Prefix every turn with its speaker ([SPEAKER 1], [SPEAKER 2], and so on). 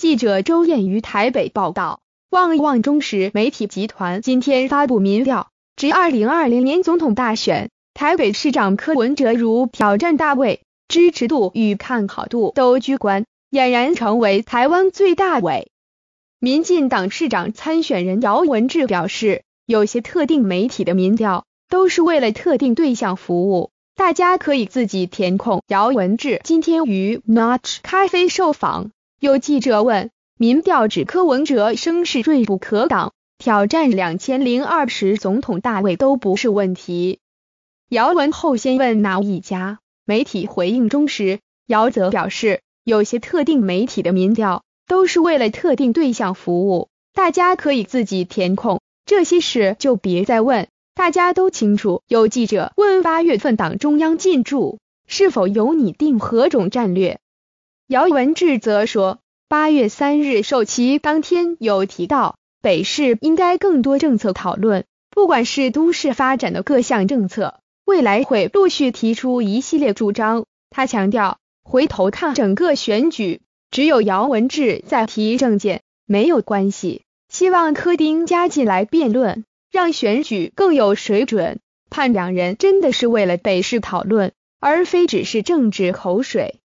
[SPEAKER 1] 记者周燕于台北报道，旺旺中时媒体集团今天发布民调，值二零二零年总统大选台北市长柯文哲如挑战大卫，支持度与看好度都居冠，俨然成为台湾最大伟。民进党市长参选人姚文智表示，有些特定媒体的民调都是为了特定对象服务，大家可以自己填空。姚文智今天于 Notch 咖啡受访。有记者问，民调指柯文哲声势锐不可挡，挑战两千零二十总统大位都不是问题。姚文厚先问哪一家媒体回应中时，姚泽表示，有些特定媒体的民调都是为了特定对象服务，大家可以自己填空，这些事就别再问，大家都清楚。有记者问八月份党中央进驻，是否由你定何种战略？姚文志则说，八月三日受其当天有提到北市应该更多政策讨论，不管是都市发展的各项政策，未来会陆续提出一系列主张。他强调，回头看整个选举，只有姚文志在提政见，没有关系。希望柯丁加进来辩论，让选举更有水准。盼两人真的是为了北市讨论，而非只是政治口水。